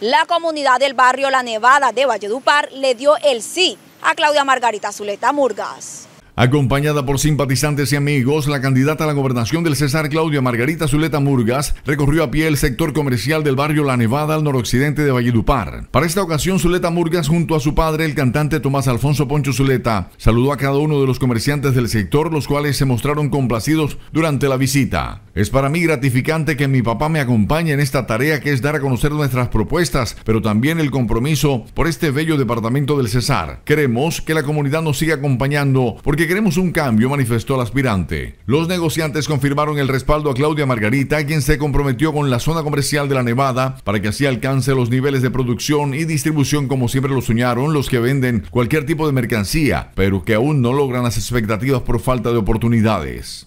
La comunidad del barrio La Nevada de Valledupar le dio el sí a Claudia Margarita Zuleta Murgas. Acompañada por simpatizantes y amigos, la candidata a la gobernación del César Claudia Margarita Zuleta Murgas recorrió a pie el sector comercial del barrio La Nevada al noroccidente de Valledupar. Para esta ocasión, Zuleta Murgas, junto a su padre, el cantante Tomás Alfonso Poncho Zuleta, saludó a cada uno de los comerciantes del sector, los cuales se mostraron complacidos durante la visita. Es para mí gratificante que mi papá me acompañe en esta tarea que es dar a conocer nuestras propuestas, pero también el compromiso por este bello departamento del César. Queremos que la comunidad nos siga acompañando porque queremos un cambio, manifestó el aspirante. Los negociantes confirmaron el respaldo a Claudia Margarita, quien se comprometió con la zona comercial de la Nevada para que así alcance los niveles de producción y distribución como siempre lo soñaron los que venden cualquier tipo de mercancía, pero que aún no logran las expectativas por falta de oportunidades.